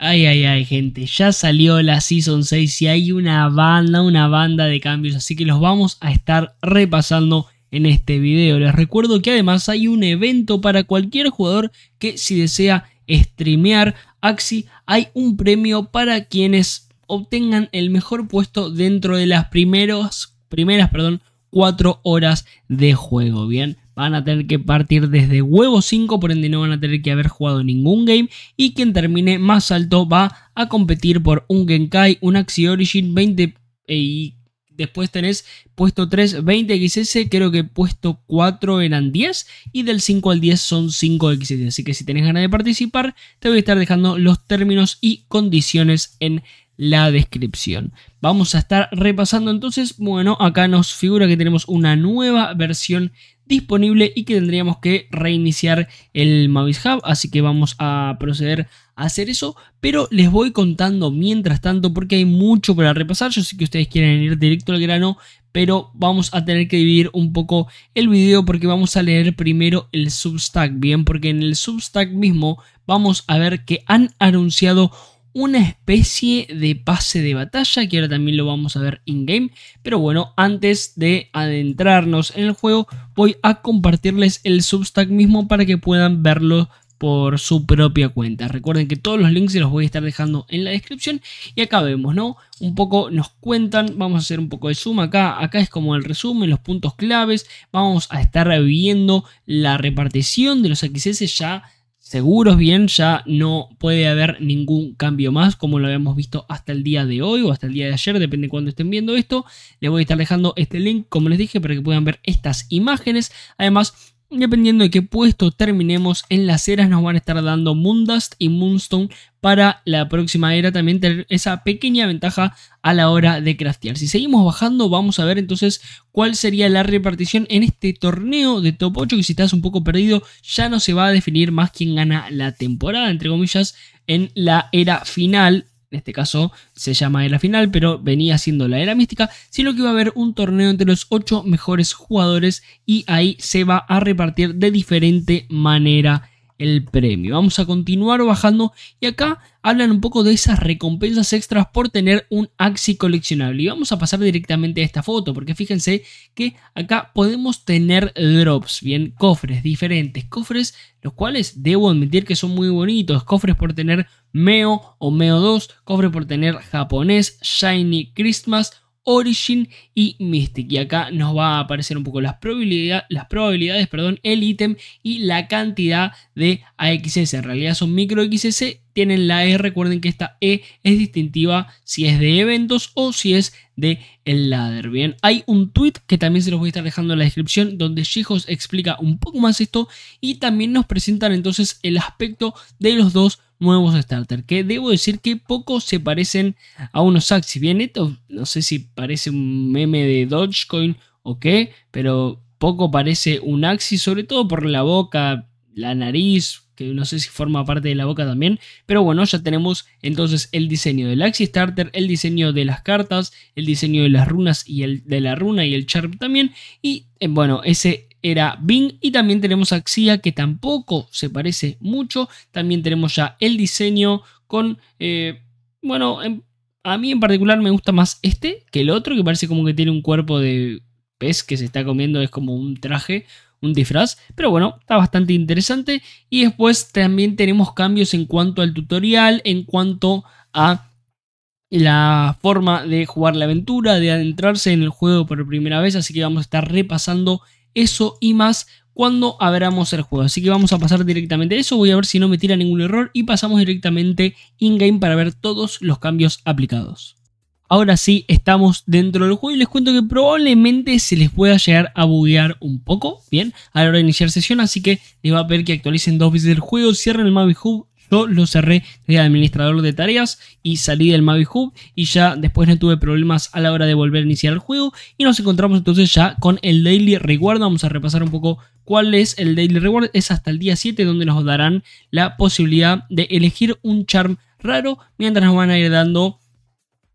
Ay, ay, ay, gente, ya salió la Season 6 y hay una banda, una banda de cambios, así que los vamos a estar repasando en este video. Les recuerdo que además hay un evento para cualquier jugador que si desea streamear Axi, hay un premio para quienes obtengan el mejor puesto dentro de las primeros, primeras perdón, 4 horas de juego, ¿bien? van a tener que partir desde huevo 5, por ende no van a tener que haber jugado ningún game. Y quien termine más alto va a competir por un Genkai, un Axi Origin 20 eh, y Después tenés puesto 3, 20XS, creo que puesto 4 eran 10 y del 5 al 10 son 5XS. Así que si tenés ganas de participar, te voy a estar dejando los términos y condiciones en la descripción. Vamos a estar repasando entonces, bueno, acá nos figura que tenemos una nueva versión disponible y que tendríamos que reiniciar el Mavis Hub, así que vamos a proceder a hacer eso, pero les voy contando mientras tanto porque hay mucho para repasar, yo sé que ustedes quieren ir directo al grano, pero vamos a tener que dividir un poco el video porque vamos a leer primero el Substack, bien, porque en el Substack mismo vamos a ver que han anunciado una especie de pase de batalla que ahora también lo vamos a ver in-game. Pero bueno, antes de adentrarnos en el juego voy a compartirles el Substack mismo para que puedan verlo por su propia cuenta. Recuerden que todos los links se los voy a estar dejando en la descripción. Y acá vemos, ¿no? Un poco nos cuentan, vamos a hacer un poco de suma acá. Acá es como el resumen, los puntos claves. Vamos a estar viendo la repartición de los XS ya seguros bien, ya no puede haber ningún cambio más como lo habíamos visto hasta el día de hoy o hasta el día de ayer, depende de cuando estén viendo esto. Les voy a estar dejando este link, como les dije, para que puedan ver estas imágenes. Además, Dependiendo de qué puesto terminemos en las eras nos van a estar dando Moondust y Moonstone para la próxima era. También tener esa pequeña ventaja a la hora de craftear. Si seguimos bajando vamos a ver entonces cuál sería la repartición en este torneo de top 8 que si estás un poco perdido ya no se va a definir más quién gana la temporada entre comillas en la era final en este caso se llama Era Final, pero venía siendo la Era Mística, sino que iba a haber un torneo entre los 8 mejores jugadores y ahí se va a repartir de diferente manera el premio. Vamos a continuar bajando y acá hablan un poco de esas recompensas extras por tener un Axi coleccionable. Y vamos a pasar directamente a esta foto porque fíjense que acá podemos tener drops, bien, cofres diferentes, cofres los cuales debo admitir que son muy bonitos, cofres por tener Meo o Meo 2, cofres por tener japonés, Shiny Christmas Origin y Mystic. Y acá nos va a aparecer un poco las, las probabilidades, perdón, el ítem y la cantidad de AXS. En realidad son micro XS, tienen la E. Recuerden que esta E es distintiva si es de eventos o si es de el ladder. Bien, hay un tweet que también se los voy a estar dejando en la descripción donde Shijos explica un poco más esto y también nos presentan entonces el aspecto de los dos nuevos Starter, que debo decir que poco se parecen a unos axis. bien esto no sé si parece un meme de Dogecoin o qué, pero poco parece un Axis. sobre todo por la boca, la nariz, que no sé si forma parte de la boca también. Pero bueno, ya tenemos entonces el diseño del Axis Starter, el diseño de las cartas, el diseño de las runas y el de la runa y el Sharp también. Y eh, bueno, ese era Bing. Y también tenemos Axia, que tampoco se parece mucho. También tenemos ya el diseño con, eh, bueno, a mí en particular me gusta más este que el otro, que parece como que tiene un cuerpo de pez que se está comiendo, es como un traje un disfraz, pero bueno, está bastante interesante. Y después también tenemos cambios en cuanto al tutorial, en cuanto a la forma de jugar la aventura, de adentrarse en el juego por primera vez, así que vamos a estar repasando eso y más cuando abramos el juego. Así que vamos a pasar directamente a eso, voy a ver si no me tira ningún error y pasamos directamente in-game para ver todos los cambios aplicados. Ahora sí, estamos dentro del juego y les cuento que probablemente se les pueda llegar a buguear un poco, bien, a la hora de iniciar sesión, así que les va a pedir que actualicen dos veces el juego, cierren el Mavi Hub yo lo cerré de administrador de tareas y salí del Mavi Hub y ya después no tuve problemas a la hora de volver a iniciar el juego. Y nos encontramos entonces ya con el Daily Reward. Vamos a repasar un poco cuál es el Daily Reward. Es hasta el día 7 donde nos darán la posibilidad de elegir un charm raro mientras nos van a ir dando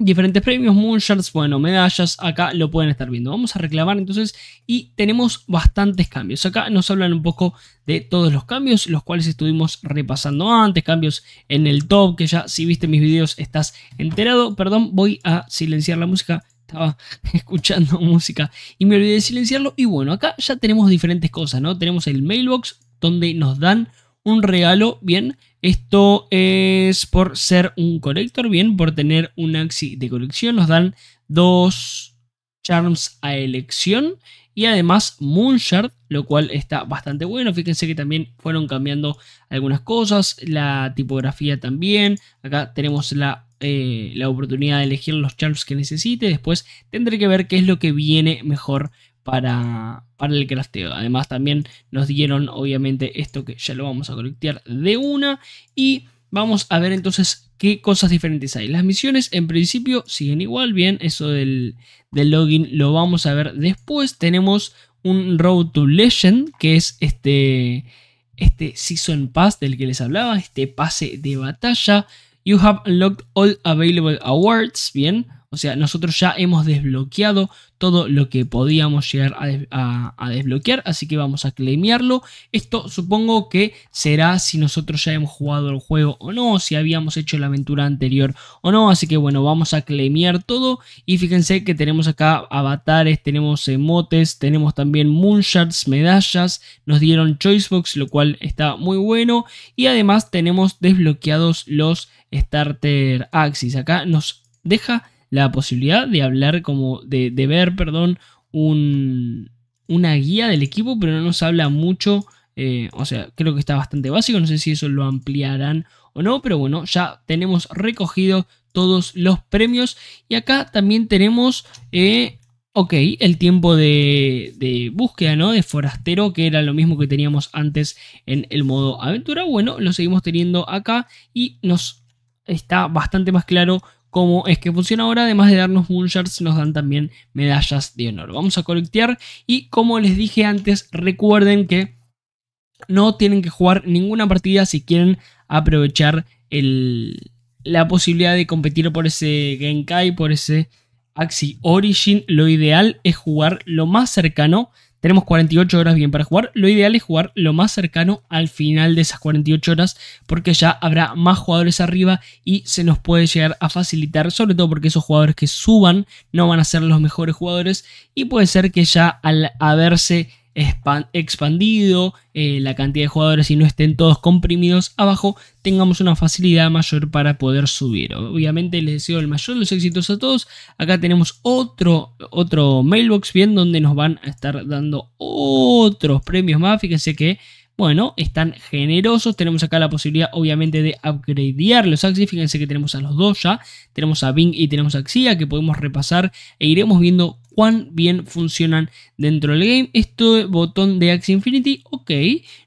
diferentes premios, moonshots, bueno, medallas, acá lo pueden estar viendo. Vamos a reclamar entonces y tenemos bastantes cambios. Acá nos hablan un poco de todos los cambios, los cuales estuvimos repasando antes, cambios en el top, que ya si viste mis videos estás enterado. Perdón, voy a silenciar la música estaba escuchando música y me olvidé de silenciarlo. Y bueno, acá ya tenemos diferentes cosas, ¿no? Tenemos el mailbox donde nos dan un regalo, bien. Esto es por ser un colector, bien, por tener un Axi de colección. Nos dan dos charms a elección y además Moonshard, lo cual está bastante bueno. Fíjense que también fueron cambiando algunas cosas, la tipografía también. Acá tenemos la, eh, la oportunidad de elegir los charms que necesite. Después tendré que ver qué es lo que viene mejor para, el crafteo. Además también nos dieron obviamente esto que ya lo vamos a colectear de una y vamos a ver entonces qué cosas diferentes hay. Las misiones en principio siguen igual, bien, eso del, login lo vamos a ver después. Tenemos un Road to Legend que es este este Season Pass del que les hablaba, este pase de batalla. You have unlocked all available awards, bien. O sea, nosotros ya hemos desbloqueado todo lo que podíamos llegar a, desbloquear, así que vamos a claimearlo. Esto supongo que será si nosotros ya hemos jugado el juego o no, si habíamos hecho la aventura anterior o no, así que bueno, vamos a claimear todo y fíjense que tenemos acá avatares, tenemos emotes, tenemos también moonshards, medallas, nos dieron choice choicebox, lo cual está muy bueno y además tenemos desbloqueados los starter axis, acá nos deja la posibilidad de hablar como, de, ver, perdón, un, una guía del equipo, pero no nos habla mucho. Eh, o sea, creo que está bastante básico, no sé si eso lo ampliarán o no, pero bueno, ya tenemos recogido todos los premios. Y acá también tenemos, eh, ok, el tiempo de, de, búsqueda, ¿no? De forastero, que era lo mismo que teníamos antes en el modo aventura. Bueno, lo seguimos teniendo acá y nos está bastante más claro cómo es que funciona ahora. Además de darnos Moonshards, nos dan también medallas de honor. Vamos a colectear y como les dije antes, recuerden que no tienen que jugar ninguna partida si quieren aprovechar la posibilidad de competir por ese Genkai, por ese Axi Origin. Lo ideal es jugar lo más cercano tenemos 48 horas bien para jugar. Lo ideal es jugar lo más cercano al final de esas 48 horas porque ya habrá más jugadores arriba y se nos puede llegar a facilitar, sobre todo porque esos jugadores que suban no van a ser los mejores jugadores y puede ser que ya al haberse expandido, eh, la cantidad de jugadores y no estén todos comprimidos abajo, tengamos una facilidad mayor para poder subir. Obviamente les deseo el mayor de los éxitos a todos. Acá tenemos otro, otro mailbox bien donde nos van a estar dando otros premios más. Fíjense que bueno, están generosos. Tenemos acá la posibilidad, obviamente, de upgradear los Axis. Fíjense que tenemos a los dos ya. Tenemos a Bing y tenemos a Axia, que podemos repasar e iremos viendo cuán bien funcionan dentro del game. Esto botón de Axie Infinity, ok,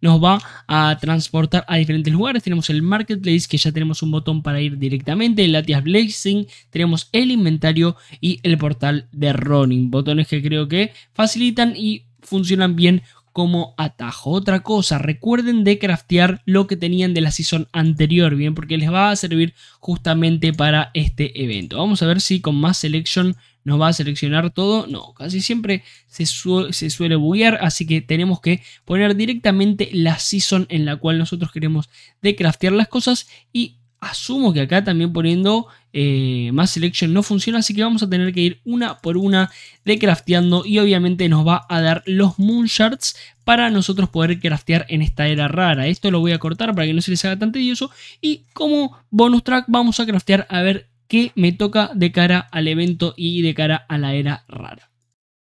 nos va a transportar a diferentes lugares. Tenemos el Marketplace, que ya tenemos un botón para ir directamente, el Latias Blazing, tenemos el inventario y el portal de Running. Botones que creo que facilitan y funcionan bien como atajo. Otra cosa, recuerden de craftear lo que tenían de la season anterior, bien, porque les va a servir justamente para este evento. Vamos a ver si con más selection nos va a seleccionar todo. No, casi siempre se, suele buguear, así que tenemos que poner directamente la season en la cual nosotros queremos decraftear las cosas y asumo que acá también poniendo eh, más selection no funciona, así que vamos a tener que ir una por una decrafteando y obviamente nos va a dar los moon para nosotros poder craftear en esta era rara. Esto lo voy a cortar para que no se les haga tan tedioso y como bonus track vamos a craftear a ver que me toca de cara al evento y de cara a la era rara.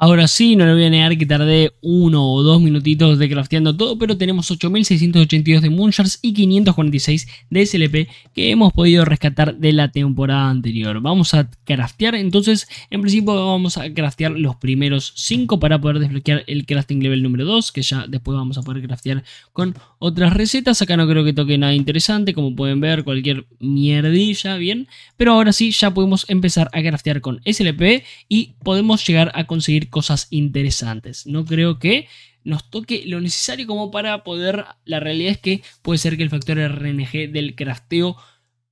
Ahora sí, no le voy a negar que tardé uno o dos minutitos de crafteando todo, pero tenemos 8682 de Moonshards y 546 de SLP que hemos podido rescatar de la temporada anterior. Vamos a craftear, entonces en principio vamos a craftear los primeros 5 para poder desbloquear el crafting level número 2, que ya después vamos a poder craftear con otras recetas. Acá no creo que toque nada interesante, como pueden ver, cualquier mierdilla, bien. Pero ahora sí, ya podemos empezar a craftear con SLP y podemos llegar a conseguir cosas interesantes. No creo que nos toque lo necesario como para poder... La realidad es que puede ser que el factor RNG del crafteo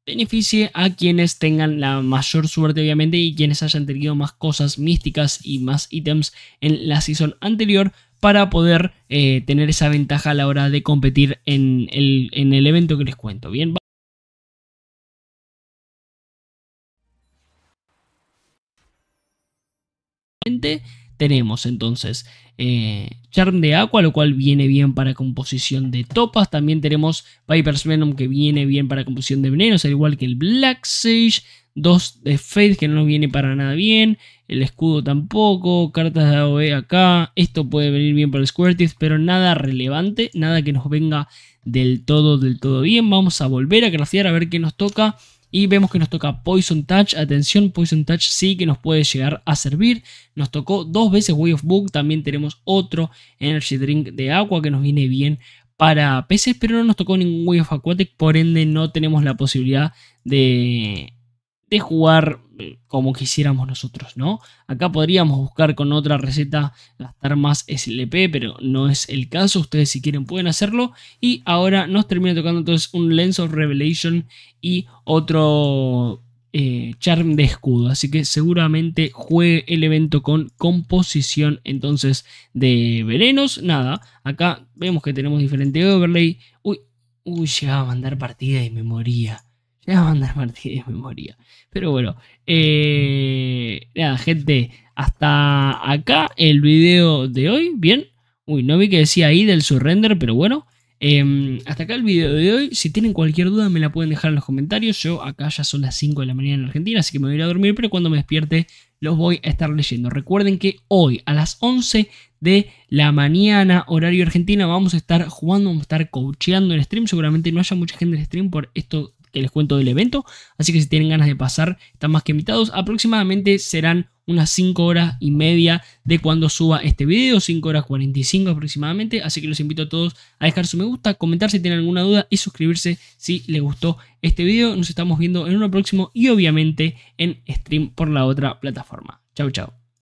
beneficie a quienes tengan la mayor suerte obviamente y quienes hayan tenido más cosas místicas y más ítems en la season anterior para poder eh, tener esa ventaja a la hora de competir en el, en el evento que les cuento. Bien, tenemos entonces eh, Charm de Aqua, lo cual viene bien para composición de topas. También tenemos Viper's Venom, que viene bien para composición de venenos, al igual que el Black Sage. Dos de Fade, que no nos viene para nada bien. El escudo tampoco. Cartas de AOE acá. Esto puede venir bien para el Squirtis, pero nada relevante. Nada que nos venga del todo, del todo bien. Vamos a volver a graciar a ver qué nos toca. Y vemos que nos toca Poison Touch. Atención, Poison Touch sí que nos puede llegar a servir. Nos tocó dos veces Way of Book. También tenemos otro Energy Drink de agua que nos viene bien para peces, pero no nos tocó ningún Way of Aquatic. Por ende, no tenemos la posibilidad de de jugar eh, como quisiéramos nosotros, ¿no? Acá podríamos buscar con otra receta gastar más SLP, pero no es el caso. Ustedes si quieren pueden hacerlo. Y ahora nos termina tocando entonces un Lens of Revelation y otro eh, Charm de escudo. Así que seguramente juegue el evento con composición entonces de venenos. Nada, acá vemos que tenemos diferente overlay. Uy, uy, llegaba a mandar partida y me moría. Le vamos a mandar Martínez, me Pero bueno, eh, nada, gente, hasta acá el video de hoy. Bien, uy, no vi que decía ahí del surrender, pero bueno. Em, hasta acá el video de hoy. Si tienen cualquier duda, me la pueden dejar en los comentarios. Yo acá ya son las 5 de la mañana en Argentina, así que me voy a ir a dormir, pero cuando me despierte los voy a estar leyendo. Recuerden que hoy a las 11 de la mañana, horario argentina, vamos a estar jugando, vamos a estar coacheando el stream. Seguramente no haya mucha gente en el stream por esto les cuento del evento. Así que si tienen ganas de pasar, están más que invitados. Aproximadamente serán unas 5 horas y media de cuando suba este video, 5 horas 45 aproximadamente. Así que los invito a todos a dejar su me gusta, comentar si tienen alguna duda y suscribirse si les gustó este video. Nos estamos viendo en uno próximo y obviamente en stream por la otra plataforma. Chau, chao.